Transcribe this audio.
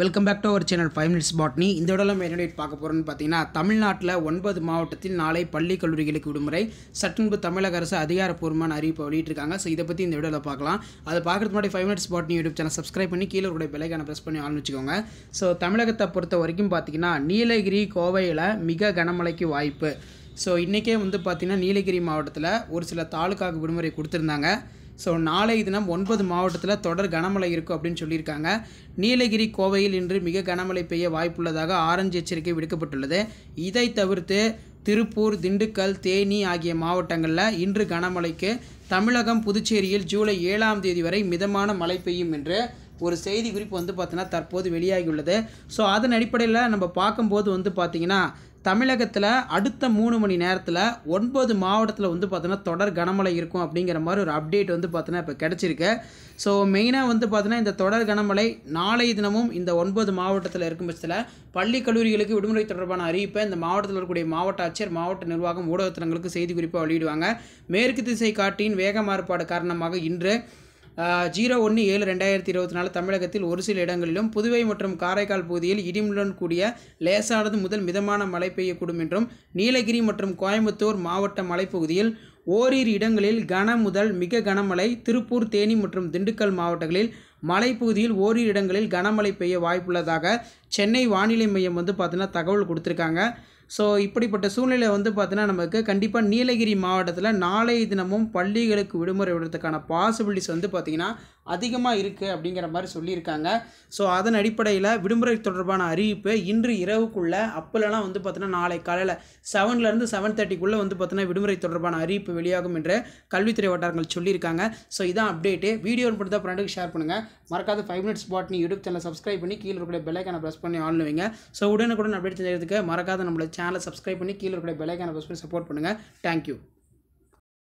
welcome back to our channel five minutes botany இந்த விடலாம் என்ன டேட் பார்க்க போகிறோம்னு பார்த்தீங்கன்னா தமிழ்நாட்டில் ஒன்பது மாவட்டத்தில் நாளை பள்ளி கல்லூரிகளுக்கு விடுமுறை சட்டன்பு தமிழக அரசு அதிகாரப்பூர்வமான அறிவிப்பை வெளியிட்டிருக்காங்க ஸோ இதை பற்றி இந்த வீடியோவில் பார்க்கலாம் அதை பார்க்குறது முன்னாடி five minutes botany YouTube channel subscribe பண்ணி கீழே உடைய பிள்ளைக்கான ப்ரெஸ் பண்ணி ஆரம்பிச்சிக்கோங்க வச்சுக்கோங்க ஸோ தமிழகத்தை பொறுத்த வரைக்கும் பார்த்தீங்கன்னா நீலகிரி கோவையில் மிக கனமழைக்கு வாய்ப்பு ஸோ இன்றைக்கே வந்து பார்த்திங்கன்னா நீலகிரி மாவட்டத்தில் ஒரு சில தாலுக்காவுக்கு விடுமுறை கொடுத்துருந்தாங்க ஸோ நாளை தினம் ஒன்பது மாவட்டத்தில் தொடர் கனமழை இருக்கும் அப்படின்னு சொல்லியிருக்காங்க நீலகிரி கோவையில் இன்று மிக கனமழை பெய்ய வாய்ப்புள்ளதாக ஆரஞ்சு எச்சரிக்கை விடுக்கப்பட்டுள்ளது இதை தவிர்த்து திருப்பூர் திண்டுக்கல் தேனி ஆகிய மாவட்டங்களில் இன்று கனமழைக்கு தமிழகம் புதுச்சேரியில் ஜூலை ஏழாம் தேதி வரை மிதமான மழை பெய்யும் என்று ஒரு செய்தி குறிப்பு வந்து பார்த்தீங்கன்னா தற்போது வெளியாகியுள்ளது ஸோ அதன் அடிப்படையில் நம்ம பார்க்கும்போது வந்து பார்த்திங்கன்னா தமிழகத்தில் அடுத்த மூணு மணி நேரத்தில் ஒன்பது மாவட்டத்தில் வந்து பார்த்தோன்னா தொடர் கனமழை இருக்கும் அப்படிங்கிற மாதிரி ஒரு அப்டேட் வந்து பார்த்தோன்னா இப்போ கிடச்சிருக்கு ஸோ மெயினாக வந்து பார்த்தீங்கன்னா இந்த தொடர் கனமழை நாளைய தினமும் இந்த ஒன்பது மாவட்டத்தில் இருக்கும் பட்சத்தில் பள்ளி கல்லூரிகளுக்கு விடுமுறை தொடர்பான அறிவிப்பை இந்த மாவட்டத்தில் இருக்கக்கூடிய மாவட்ட ஆட்சியர் மாவட்ட நிர்வாகம் ஊடகத்தினங்களுக்கு செய்தி குறிப்பாக வெளியிடுவாங்க மேற்கு திசை காட்டின் வேக மாறுபாடு காரணமாக இன்று ஜீரோ ஒன்று ஏழு ரெண்டாயிரத்தி இருபத்தி நாலு தமிழகத்தில் ஒரு சில இடங்களிலும் புதுவை மற்றும் காரைக்கால் பகுதியில் இடிமுடன் கூடிய லேசானது முதல் மிதமான மழை பெய்யக்கூடும் என்றும் நீலகிரி மற்றும் கோயம்புத்தூர் மாவட்ட மலைப்பகுதியில் ஓரிரு இடங்களில் கன முதல் மிக கனமழை திருப்பூர் தேனி மற்றும் திண்டுக்கல் மாவட்டங்களில் மலைப்பகுதியில் ஓரிரு இடங்களில் கனமழை பெய்ய வாய்ப்புள்ளதாக சென்னை வானிலை மையம் வந்து பார்த்தீங்கன்னா தகவல் கொடுத்துருக்காங்க ஸோ இப்படிப்பட்ட சூழ்நிலை வந்து பார்த்தீங்கன்னா நமக்கு கண்டிப்பாக நீலகிரி மாவட்டத்தில் நாளை தினமும் பள்ளிகளுக்கு விடுமுறை விடுறதுக்கான பாசிபிலிட்டிஸ் வந்து பார்த்திங்கன்னா அதிகமாக இருக்குது அப்படிங்கிற மாதிரி சொல்லியிருக்காங்க ஸோ அதன் அடிப்படையில் விடுமுறை தொடர்பான அறிவிப்பு இன்று இரவுக்குள்ளே அப்போலலாம் வந்து பார்த்தீங்கன்னா நாளை காலையில் செவன்லேருந்து செவன் தேர்ட்டிக்குள்ளே வந்து பார்த்தீங்கன்னா விடுமுறை தொடர்பான அறிவிப்பு வெளியாகும் என்று கல்வித்துறை வட்டாரங்கள் சொல்லியிருக்காங்க ஸோ இதான் அப்டேட்டு வீடியோ மட்டும் ஃப்ரெண்டுக்கு ஷேர் பண்ணுங்கள் மறக்காத five minutes botany YouTube channel subscribe பண்ணி கீழே இருக்கிற பெல்லைக்கான ப்ரெஸ் பண்ணி ஆன் வைங்க ஸோ உடனுக்குடன் அப்டேட் செய்யறதுக்கு மறக்காத நம்மளை சேனலை சப்ஸ்கிரைப் பண்ணி கீழே இருக்கிற பெலைக்கான ப்ரெஸ் பண்ணி சப்போர்ட் பண்ணுங்கள் தேங்க்யூ